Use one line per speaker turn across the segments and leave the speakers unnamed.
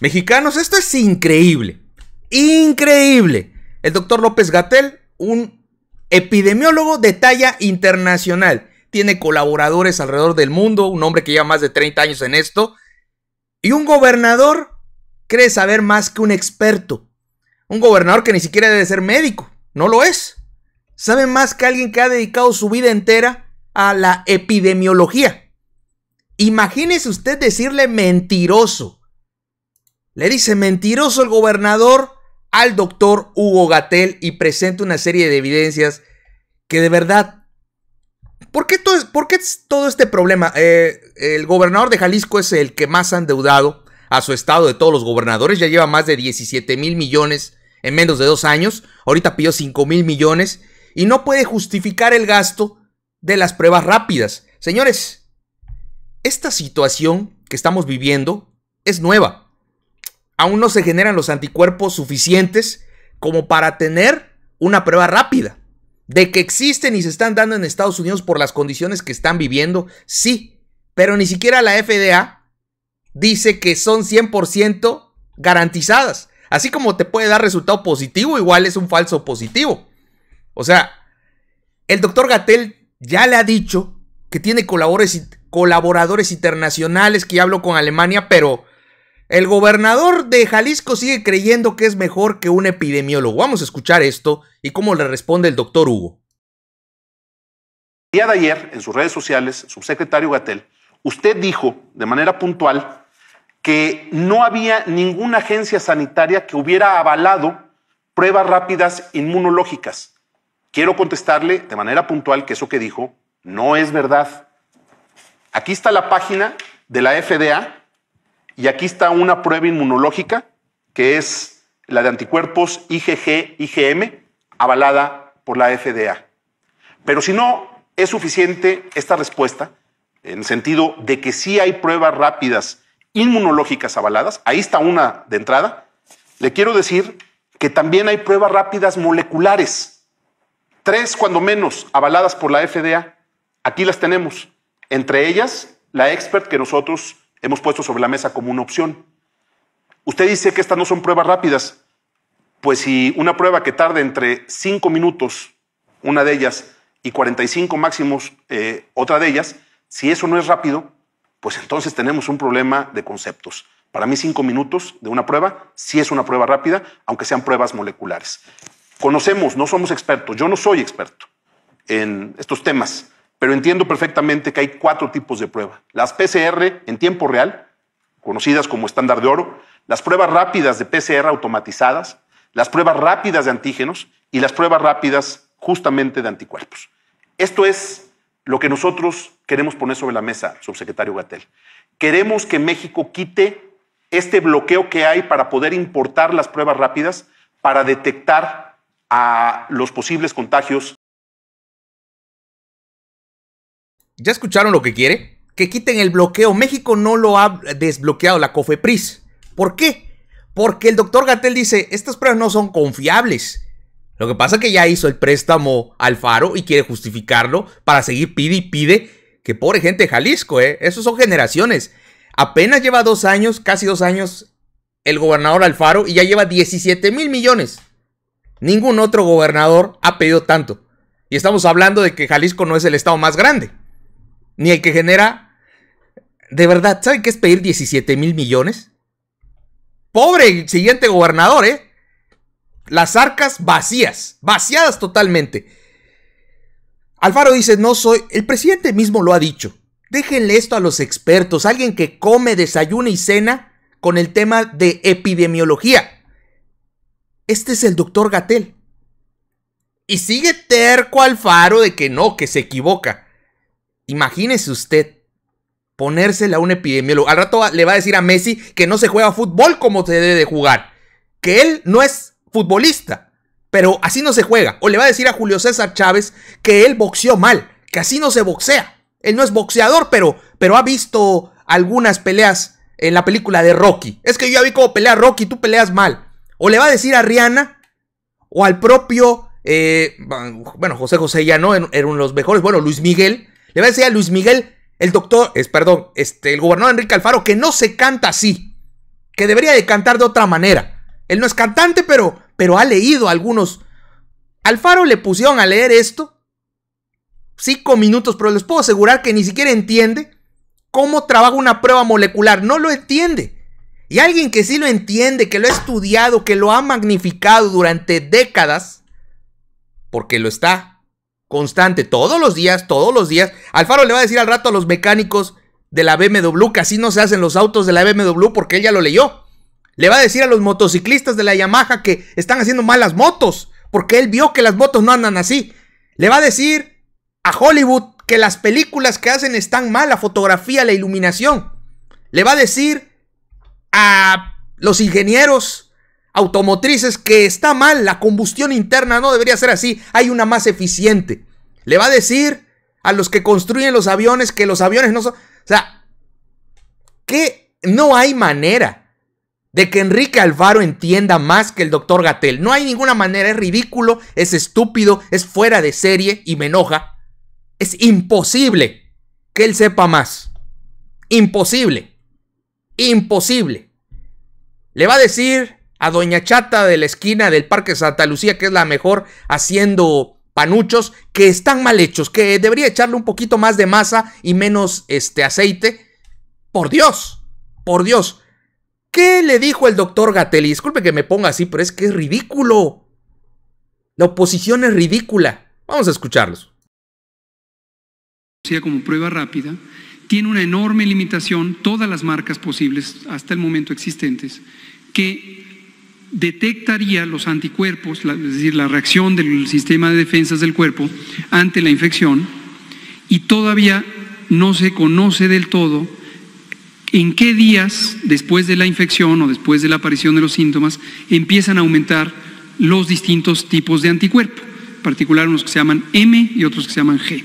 Mexicanos, esto es increíble. Increíble. El doctor López Gatel, un epidemiólogo de talla internacional, tiene colaboradores alrededor del mundo, un hombre que lleva más de 30 años en esto, y un gobernador cree saber más que un experto. Un gobernador que ni siquiera debe ser médico, no lo es. Sabe más que alguien que ha dedicado su vida entera a la epidemiología. Imagínese usted decirle mentiroso le dice mentiroso el gobernador al doctor Hugo Gatel y presenta una serie de evidencias que de verdad... ¿Por qué todo, por qué todo este problema? Eh, el gobernador de Jalisco es el que más ha endeudado a su estado de todos los gobernadores. Ya lleva más de 17 mil millones en menos de dos años. Ahorita pidió 5 mil millones. Y no puede justificar el gasto de las pruebas rápidas. Señores, esta situación que estamos viviendo es nueva aún no se generan los anticuerpos suficientes como para tener una prueba rápida. De que existen y se están dando en Estados Unidos por las condiciones que están viviendo, sí, pero ni siquiera la FDA dice que son 100% garantizadas. Así como te puede dar resultado positivo, igual es un falso positivo. O sea, el doctor Gatel ya le ha dicho que tiene colaboradores, internacionales, que hablo con Alemania, pero el gobernador de Jalisco sigue creyendo que es mejor que un epidemiólogo. Vamos a escuchar esto y cómo le responde el doctor Hugo.
El día de ayer, en sus redes sociales, subsecretario Gatel, usted dijo de manera puntual que no había ninguna agencia sanitaria que hubiera avalado pruebas rápidas inmunológicas. Quiero contestarle de manera puntual que eso que dijo no es verdad. Aquí está la página de la FDA y aquí está una prueba inmunológica, que es la de anticuerpos IgG-IgM, avalada por la FDA. Pero si no es suficiente esta respuesta, en el sentido de que sí hay pruebas rápidas inmunológicas avaladas, ahí está una de entrada, le quiero decir que también hay pruebas rápidas moleculares, tres cuando menos avaladas por la FDA. Aquí las tenemos, entre ellas la expert que nosotros hemos puesto sobre la mesa como una opción. Usted dice que estas no son pruebas rápidas. Pues si una prueba que tarde entre 5 minutos, una de ellas, y 45 máximos, eh, otra de ellas, si eso no es rápido, pues entonces tenemos un problema de conceptos. Para mí 5 minutos de una prueba sí es una prueba rápida, aunque sean pruebas moleculares. Conocemos, no somos expertos, yo no soy experto en estos temas. Pero entiendo perfectamente que hay cuatro tipos de pruebas. Las PCR en tiempo real, conocidas como estándar de oro, las pruebas rápidas de PCR automatizadas, las pruebas rápidas de antígenos y las pruebas rápidas justamente de anticuerpos. Esto es lo que nosotros queremos poner sobre la mesa, subsecretario Gatel. Queremos que México quite este bloqueo que hay para poder importar las pruebas rápidas para detectar a los posibles contagios
¿Ya escucharon lo que quiere? Que quiten el bloqueo. México no lo ha desbloqueado, la COFEPRIS. ¿Por qué? Porque el doctor Gatel dice, estas pruebas no son confiables. Lo que pasa es que ya hizo el préstamo al Faro y quiere justificarlo para seguir pide y pide. Que pobre gente de Jalisco, ¿eh? Esos son generaciones. Apenas lleva dos años, casi dos años, el gobernador Alfaro y ya lleva 17 mil millones. Ningún otro gobernador ha pedido tanto. Y estamos hablando de que Jalisco no es el estado más grande ni el que genera. De verdad, ¿saben qué es pedir 17 mil millones? Pobre el siguiente gobernador, ¿eh? Las arcas vacías, vaciadas totalmente. Alfaro dice, no soy, el presidente mismo lo ha dicho. Déjenle esto a los expertos, alguien que come, desayuna y cena con el tema de epidemiología. Este es el doctor Gatel. Y sigue terco Alfaro de que no, que se equivoca. Imagínese usted ponérsela a un epidemiólogo. Al rato le va a decir a Messi que no se juega fútbol como se debe de jugar. Que él no es futbolista. Pero así no se juega. O le va a decir a Julio César Chávez que él boxeó mal. Que así no se boxea. Él no es boxeador, pero, pero ha visto algunas peleas en la película de Rocky. Es que yo ya vi cómo pelea Rocky, tú peleas mal. O le va a decir a Rihanna o al propio... Eh, bueno, José José ya no, era uno de los mejores. Bueno, Luis Miguel le voy a decir a Luis Miguel, el doctor, es, perdón, este, el gobernador Enrique Alfaro, que no se canta así, que debería de cantar de otra manera. Él no es cantante, pero, pero ha leído algunos. Alfaro le pusieron a leer esto, cinco minutos, pero les puedo asegurar que ni siquiera entiende cómo trabaja una prueba molecular, no lo entiende. Y alguien que sí lo entiende, que lo ha estudiado, que lo ha magnificado durante décadas, porque lo está Constante, todos los días, todos los días. Alfaro le va a decir al rato a los mecánicos de la BMW que así no se hacen los autos de la BMW porque él ya lo leyó. Le va a decir a los motociclistas de la Yamaha que están haciendo malas motos porque él vio que las motos no andan así. Le va a decir a Hollywood que las películas que hacen están mal, la fotografía, la iluminación. Le va a decir a los ingenieros automotrices que está mal, la combustión interna no debería ser así, hay una más eficiente. Le va a decir a los que construyen los aviones que los aviones no son... O sea, que no hay manera de que Enrique Alvaro entienda más que el doctor Gatel. No hay ninguna manera, es ridículo, es estúpido, es fuera de serie y me enoja. Es imposible que él sepa más. Imposible. Imposible. Le va a decir a Doña Chata de la esquina del Parque Santa Lucía, que es la mejor haciendo panuchos que están mal hechos, que debería echarle un poquito más de masa y menos este aceite. Por Dios, por Dios. ¿Qué le dijo el doctor Gatelli? Disculpe que me ponga así, pero es que es ridículo. La oposición es ridícula. Vamos a escucharlos.
Como prueba rápida, tiene una enorme limitación, todas las marcas posibles hasta el momento existentes, que detectaría los anticuerpos, es decir, la reacción del sistema de defensas del cuerpo ante la infección y todavía no se conoce del todo en qué días después de la infección o después de la aparición de los síntomas empiezan a aumentar los distintos tipos de anticuerpo, en particular unos que se llaman M y otros que se llaman G.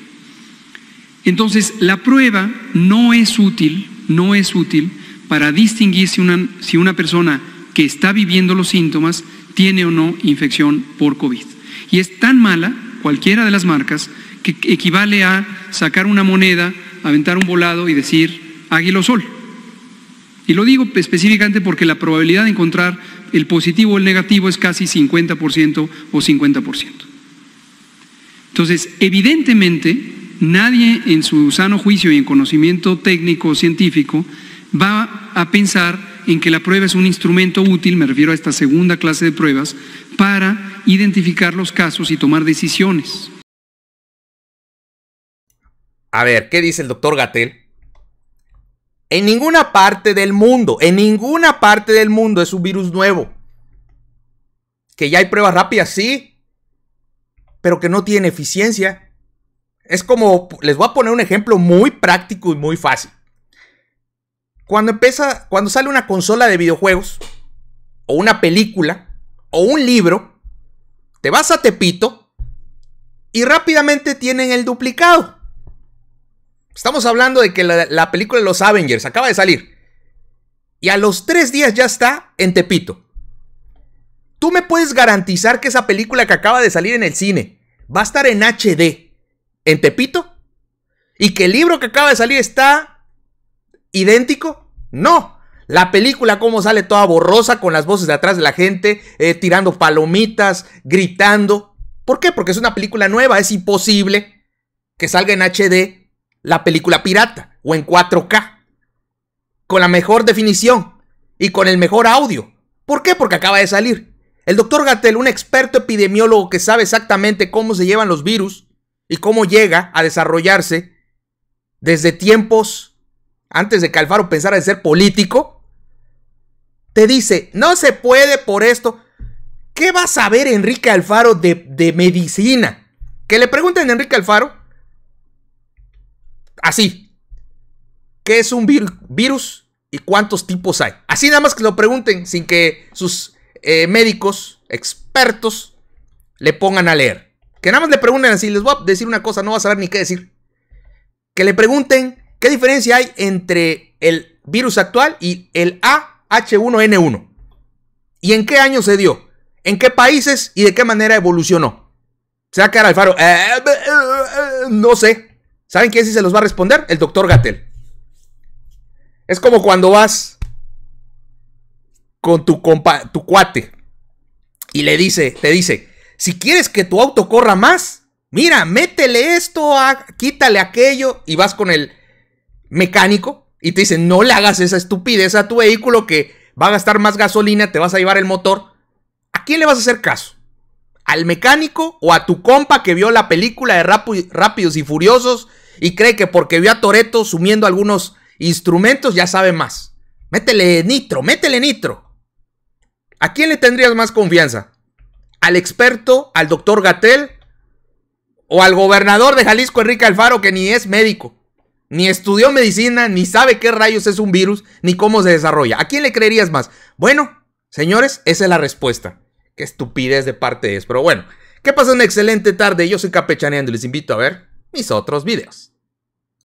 Entonces, la prueba no es útil, no es útil para distinguir una, si una persona que está viviendo los síntomas tiene o no infección por COVID. Y es tan mala, cualquiera de las marcas, que equivale a sacar una moneda, aventar un volado y decir águila o sol. Y lo digo específicamente porque la probabilidad de encontrar el positivo o el negativo es casi 50% o 50%. Entonces, evidentemente, nadie en su sano juicio y en conocimiento técnico o científico va a pensar en que la prueba es un instrumento útil, me refiero a esta segunda clase de pruebas, para identificar los casos y tomar decisiones.
A ver, ¿qué dice el doctor Gatel? En ninguna parte del mundo, en ninguna parte del mundo es un virus nuevo. Que ya hay pruebas rápidas, sí, pero que no tiene eficiencia. Es como, les voy a poner un ejemplo muy práctico y muy fácil. Cuando empieza, cuando sale una consola de videojuegos, o una película, o un libro, te vas a Tepito y rápidamente tienen el duplicado. Estamos hablando de que la película de los Avengers acaba de salir. Y a los tres días ya está en Tepito. ¿Tú me puedes garantizar que esa película que acaba de salir en el cine va a estar en HD en Tepito? ¿Y que el libro que acaba de salir está idéntico? No. La película como sale toda borrosa con las voces de atrás de la gente, eh, tirando palomitas, gritando. ¿Por qué? Porque es una película nueva. Es imposible que salga en HD la película pirata o en 4K. Con la mejor definición y con el mejor audio. ¿Por qué? Porque acaba de salir. El doctor Gatel, un experto epidemiólogo que sabe exactamente cómo se llevan los virus y cómo llega a desarrollarse desde tiempos antes de que Alfaro pensara en ser político, te dice, no se puede por esto. ¿Qué va a saber Enrique Alfaro de, medicina? Que le pregunten a Enrique Alfaro, así, ¿qué es un virus y cuántos tipos hay? Así nada más que lo pregunten sin que sus eh, médicos, expertos, le pongan a leer. Que nada más le pregunten así, les voy a decir una cosa, no va a saber ni qué decir. Que le pregunten ¿Qué diferencia hay entre el virus actual y el AH1N1? ¿Y en qué año se dio? ¿En qué países y de qué manera evolucionó? Se va a Alfaro. Eh, no sé. ¿Saben quién sí se los va a responder? El doctor Gatel. Es como cuando vas con tu, tu cuate y le dice, te dice, si quieres que tu auto corra más, mira, métele esto, ah, quítale aquello y vas con el mecánico y te dicen, no le hagas esa estupidez a tu vehículo que va a gastar más gasolina, te vas a llevar el motor. ¿A quién le vas a hacer caso? ¿Al mecánico o a tu compa que vio la película de Rápidos y Furiosos y cree que porque vio a Toreto sumiendo algunos instrumentos ya sabe más? Métele nitro, métele nitro. ¿A quién le tendrías más confianza? ¿Al experto, al doctor Gatel o al gobernador de Jalisco, Enrique Alfaro, que ni es médico? Ni estudió medicina, ni sabe qué rayos es un virus, ni cómo se desarrolla. ¿A quién le creerías más? Bueno, señores, esa es la respuesta. Qué estupidez de parte es, pero bueno. Que pasen una excelente tarde. Yo soy Capechaneando y les invito a ver mis otros videos.